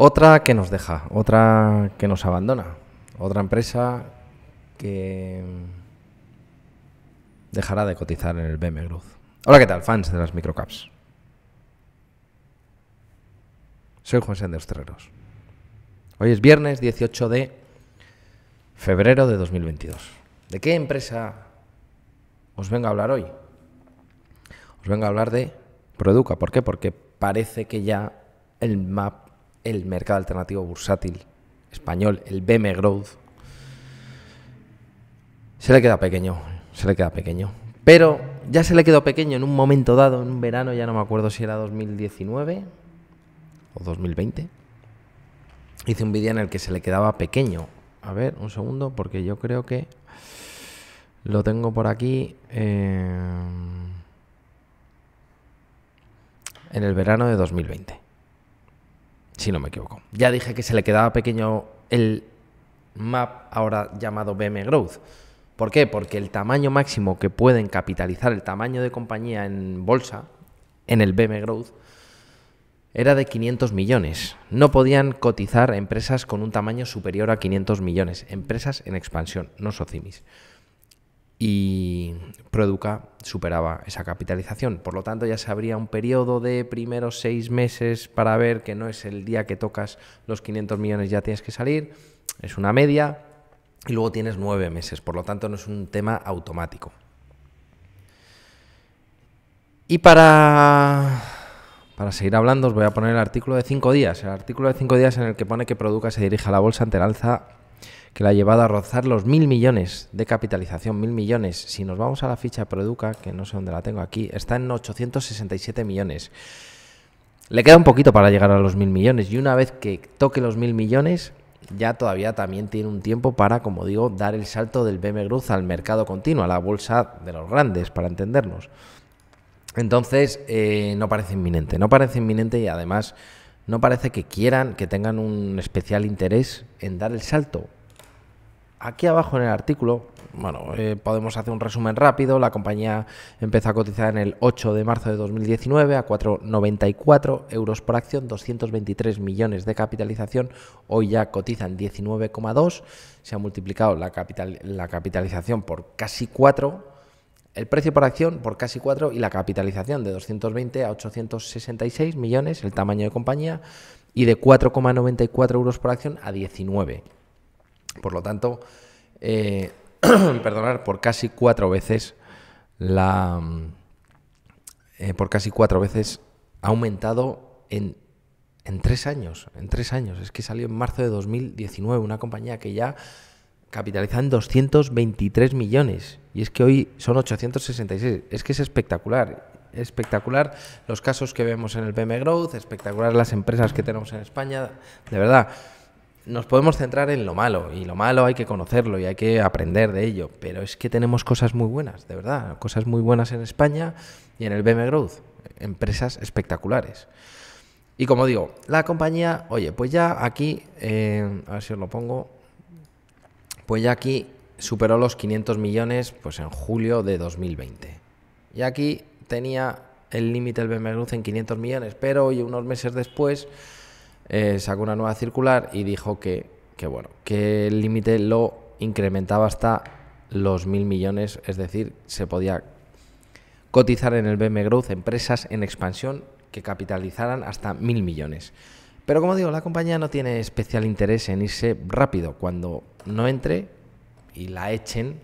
Otra que nos deja, otra que nos abandona, otra empresa que dejará de cotizar en el BM Hola, ¿qué tal, fans de las microcaps? Soy Juan Sánchez Terreros. Hoy es viernes 18 de febrero de 2022. ¿De qué empresa os vengo a hablar hoy? Os vengo a hablar de Produca. ¿Por qué? Porque parece que ya el MAP el mercado alternativo bursátil español, el BM Growth, se le queda pequeño, se le queda pequeño. Pero ya se le quedó pequeño en un momento dado, en un verano, ya no me acuerdo si era 2019 o 2020. Hice un vídeo en el que se le quedaba pequeño. A ver, un segundo, porque yo creo que lo tengo por aquí. Eh, en el verano de 2020 si no me equivoco. Ya dije que se le quedaba pequeño el map ahora llamado BM Growth. ¿Por qué? Porque el tamaño máximo que pueden capitalizar, el tamaño de compañía en bolsa, en el BM Growth, era de 500 millones. No podían cotizar empresas con un tamaño superior a 500 millones, empresas en expansión, no socimis y Produca superaba esa capitalización. Por lo tanto, ya se abría un periodo de primeros seis meses para ver que no es el día que tocas los 500 millones ya tienes que salir, es una media, y luego tienes nueve meses, por lo tanto no es un tema automático. Y para, para seguir hablando os voy a poner el artículo de cinco días, el artículo de cinco días en el que pone que Produca se dirige a la bolsa ante el alza que la ha llevado a rozar los mil millones de capitalización, mil millones. Si nos vamos a la ficha Produca, que no sé dónde la tengo aquí, está en 867 millones. Le queda un poquito para llegar a los mil millones y una vez que toque los mil millones, ya todavía también tiene un tiempo para, como digo, dar el salto del BM Cruz al mercado continuo, a la bolsa de los grandes, para entendernos. Entonces, eh, no parece inminente, no parece inminente y además no parece que quieran, que tengan un especial interés en dar el salto. Aquí abajo en el artículo, bueno, eh, podemos hacer un resumen rápido. La compañía empezó a cotizar en el 8 de marzo de 2019 a 4,94 euros por acción, 223 millones de capitalización. Hoy ya cotizan 19,2. Se ha multiplicado la, la capitalización por casi 4 el precio por acción por casi 4 y la capitalización de 220 a 866 millones, el tamaño de compañía, y de 4,94 euros por acción a 19. Por lo tanto, eh, perdonar por casi cuatro veces la. Mm, eh, por casi cuatro veces ha aumentado en, en tres años. En tres años. Es que salió en marzo de 2019, una compañía que ya capitaliza en 223 millones. Y es que hoy son 866. Es que es espectacular espectacular los casos que vemos en el PM Growth, espectacular las empresas que tenemos en España, de verdad nos podemos centrar en lo malo y lo malo hay que conocerlo y hay que aprender de ello, pero es que tenemos cosas muy buenas, de verdad, cosas muy buenas en España y en el BM Growth, empresas espectaculares. Y como digo, la compañía, oye, pues ya aquí, eh, a ver si os lo pongo, pues ya aquí superó los 500 millones pues en julio de 2020. Y aquí tenía el límite del BM en 500 millones, pero hoy unos meses después eh, sacó una nueva circular y dijo que, bueno, que el límite lo incrementaba hasta los mil millones, es decir, se podía cotizar en el BM Growth empresas en expansión que capitalizaran hasta mil millones. Pero como digo, la compañía no tiene especial interés en irse rápido. Cuando no entre y la echen,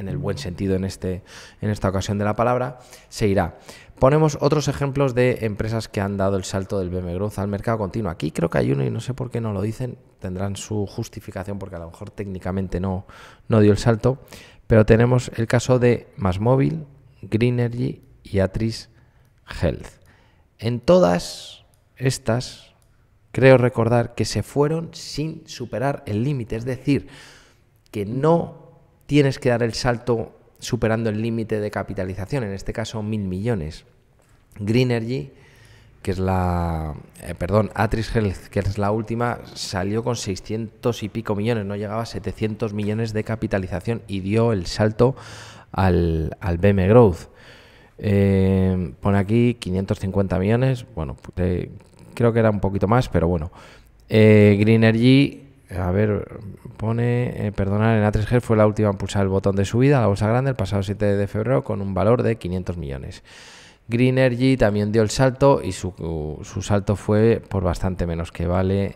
en el buen sentido en, este, en esta ocasión de la palabra, se irá. Ponemos otros ejemplos de empresas que han dado el salto del BM Growth al mercado continuo. Aquí creo que hay uno y no sé por qué no lo dicen, tendrán su justificación porque a lo mejor técnicamente no, no dio el salto, pero tenemos el caso de MassMobile, Greenergy y Atris Health. En todas estas, creo recordar que se fueron sin superar el límite, es decir, que no tienes que dar el salto superando el límite de capitalización, en este caso mil millones. Greenergy, que es la, eh, perdón, Atris Health, que es la última, salió con 600 y pico millones, no llegaba a 700 millones de capitalización y dio el salto al, BM Growth. Eh, pone aquí 550 millones, bueno, creo que era un poquito más, pero bueno. Eh, Greenergy eh, a ver, pone, eh, perdonar, en A3G fue la última en pulsar el botón de subida a la bolsa grande el pasado 7 de febrero con un valor de 500 millones. Green Energy también dio el salto y su, salto fue por bastante menos que vale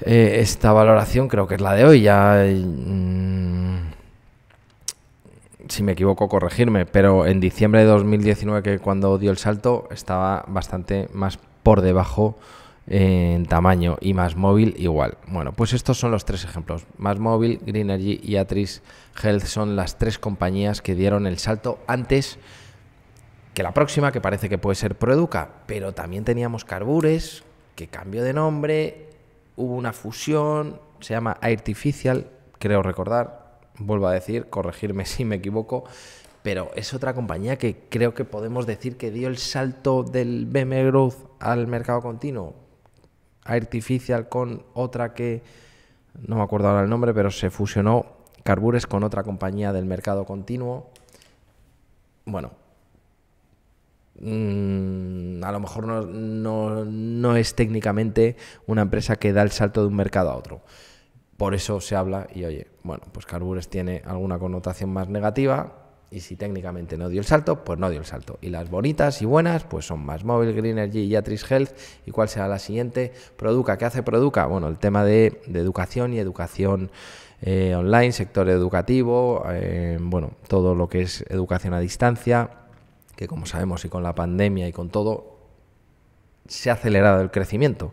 eh, esta valoración, creo que es la de hoy. Ya, mm, si me equivoco, corregirme, pero en diciembre de 2019, que cuando dio el salto, estaba bastante más por debajo en tamaño y más móvil igual. Bueno, pues estos son los tres ejemplos. Más móvil, energy y Atris Health son las tres compañías que dieron el salto antes que la próxima, que parece que puede ser Proeduca, pero también teníamos Carbures, que cambió de nombre, hubo una fusión, se llama Artificial, creo recordar, vuelvo a decir, corregirme si me equivoco, pero es otra compañía que creo que podemos decir que dio el salto del BM Growth al mercado continuo Artificial con otra que, no me acuerdo ahora el nombre, pero se fusionó Carbures con otra compañía del mercado continuo. Bueno, mm, a lo mejor no, no, no es técnicamente una empresa que da el salto de un mercado a otro. Por eso se habla y oye, bueno, pues Carbures tiene alguna connotación más negativa, y si técnicamente no dio el salto, pues no dio el salto. Y las bonitas y buenas, pues son más móvil, Greenergy y Atris Health. ¿Y cuál será la siguiente? Produca, ¿qué hace Produca? Bueno, el tema de, educación y educación eh, online, sector educativo, eh, bueno, todo lo que es educación a distancia, que como sabemos y con la pandemia y con todo, se ha acelerado el crecimiento.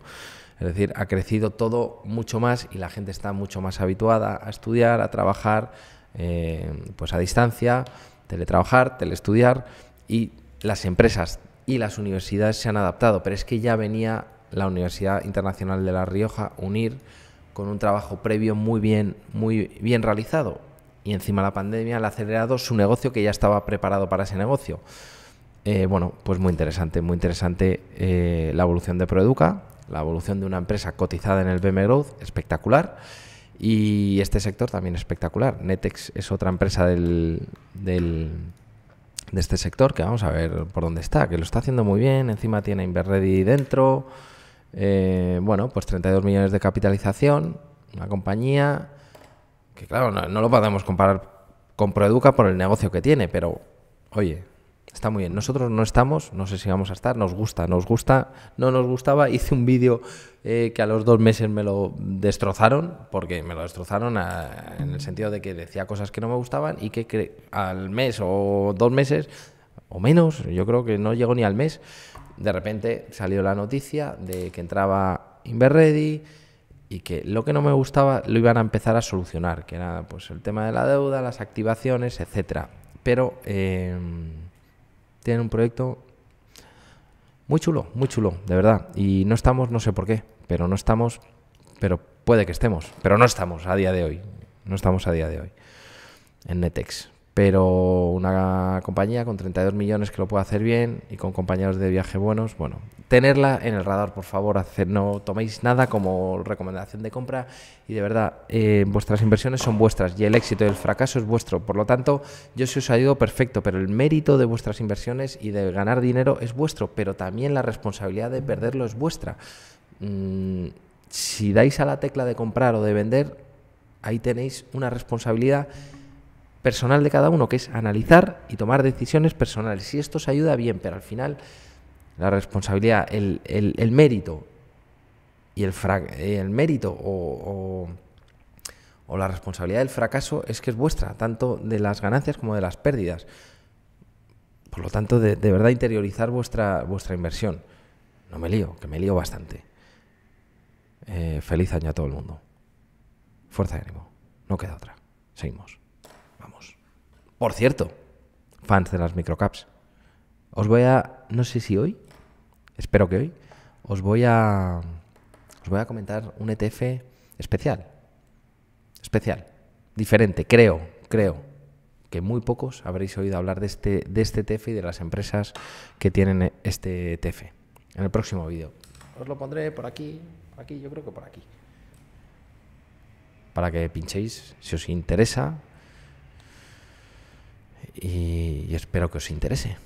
Es decir, ha crecido todo mucho más y la gente está mucho más habituada a estudiar, a trabajar eh, pues a distancia, teletrabajar, teleestudiar y las empresas y las universidades se han adaptado, pero es que ya venía la Universidad Internacional de La Rioja unir con un trabajo previo muy bien, muy bien realizado. Y encima la pandemia le ha acelerado su negocio que ya estaba preparado para ese negocio. Eh, bueno, pues muy interesante, muy interesante eh, la evolución de Proeduca, la evolución de una empresa cotizada en el BM Growth, espectacular. Y este sector también espectacular. Netex es otra empresa del, del, de este sector que vamos a ver por dónde está, que lo está haciendo muy bien. Encima tiene Inverready dentro. Eh, bueno, pues 32 millones de capitalización. Una compañía que, claro, no, no lo podemos comparar con Proeduca por el negocio que tiene, pero oye, Está muy bien. Nosotros no estamos, no sé si vamos a estar, nos gusta, nos gusta, no nos gustaba. Hice un vídeo eh, que a los dos meses me lo destrozaron, porque me lo destrozaron en el sentido de que decía cosas que no me gustaban y que, al mes o dos meses, o menos, yo creo que no llegó ni al mes, de repente salió la noticia de que entraba Inverready y que lo que no me gustaba lo iban a empezar a solucionar, que era pues el tema de la deuda, las activaciones, etcétera. Pero em, tienen un proyecto muy chulo, muy chulo, de verdad. Y no estamos, no sé por qué, pero no estamos, pero puede que estemos, pero no estamos a día de hoy. No estamos a día de hoy en Netex pero una compañía con 32 millones que lo puede hacer bien y con compañeros de viaje buenos, bueno, tenerla en el radar, por favor, no toméis nada como recomendación de compra y de verdad, eh, vuestras inversiones son vuestras y el éxito y el fracaso es vuestro, por lo tanto, yo si os ayudo, perfecto, pero el mérito de vuestras inversiones y de ganar dinero es vuestro, pero también la responsabilidad de perderlo es vuestra. Mm, si dais a la tecla de comprar o de vender, ahí tenéis una responsabilidad personal de cada uno, que es analizar y tomar decisiones personales. Si esto os ayuda bien, pero al final la responsabilidad, el, mérito y el, eh, el mérito o, la responsabilidad del fracaso es que es vuestra, tanto de las ganancias como de las pérdidas. Por lo tanto, de, verdad interiorizar vuestra, vuestra inversión. No me lío, que me lío bastante. Eh, feliz año a todo el mundo. Fuerza de ánimo. No queda otra. Seguimos. Por cierto, fans de las microcaps, os voy a, no sé si hoy, espero que hoy, os voy a, os voy a comentar un ETF especial, especial, diferente, creo, creo que muy pocos habréis oído hablar de este, de este ETF y de las empresas que tienen este ETF. En el próximo vídeo. Os lo pondré por aquí, aquí, yo creo que por aquí. Para que pinchéis si os interesa y, espero que os interese.